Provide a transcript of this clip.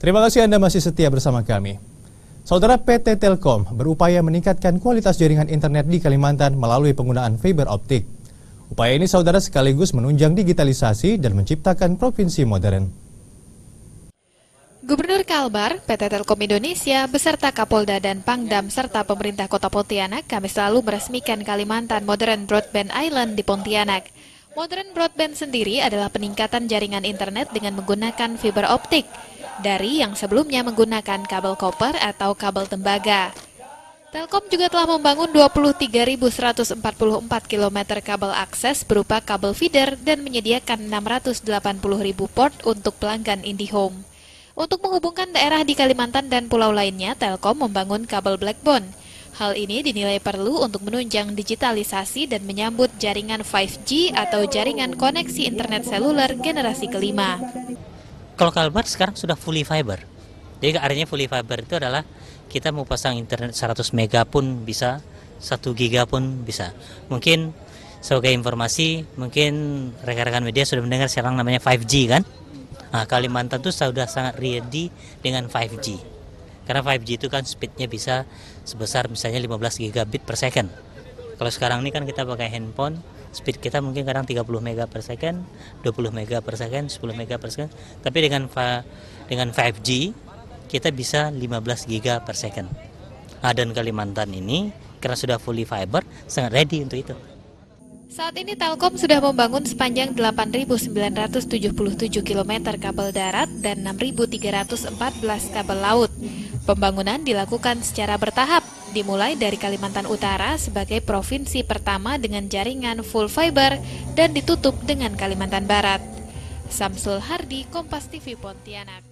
Terima kasih Anda masih setia bersama kami. Saudara PT Telkom berupaya meningkatkan kualitas jaringan internet di Kalimantan melalui penggunaan fiber optik. Upaya ini saudara sekaligus menunjang digitalisasi dan menciptakan provinsi modern. Gubernur Kalbar, PT Telkom Indonesia, beserta Kapolda dan Pangdam, serta pemerintah kota Pontianak, kami selalu meresmikan Kalimantan Modern Broadband Island di Pontianak. Modern Broadband sendiri adalah peningkatan jaringan internet dengan menggunakan fiber optik dari yang sebelumnya menggunakan kabel koper atau kabel tembaga. Telkom juga telah membangun 23.144 km kabel akses berupa kabel feeder dan menyediakan 680.000 port untuk pelanggan IndiHome. Untuk menghubungkan daerah di Kalimantan dan pulau lainnya, Telkom membangun kabel backbone. Hal ini dinilai perlu untuk menunjang digitalisasi dan menyambut jaringan 5G atau jaringan koneksi internet seluler generasi kelima kalau Kalbar sekarang sudah fully fiber. Jadi artinya fully fiber itu adalah kita mau pasang internet 100 mega pun bisa, 1 giga pun bisa. Mungkin sebagai informasi, mungkin rekan-rekan media sudah mendengar sekarang namanya 5G kan? Nah, Kalimantan itu sudah sangat ready dengan 5G. Karena 5G itu kan speednya bisa sebesar misalnya 15 gigabit per second. Kalau sekarang ini kan kita pakai handphone speed kita mungkin kadang 30 mega per second, 20 mega per second, 10 mega per second. Tapi dengan dengan 5G kita bisa 15 giga per second. Nah, dan Kalimantan ini karena sudah fully fiber sangat ready untuk itu. Saat ini Telkom sudah membangun sepanjang 8.977 km kabel darat dan 6.314 kabel laut. Pembangunan dilakukan secara bertahap, dimulai dari Kalimantan Utara sebagai provinsi pertama dengan jaringan full fiber dan ditutup dengan Kalimantan Barat. Samsul Hardi, Kompas TV Pontianak.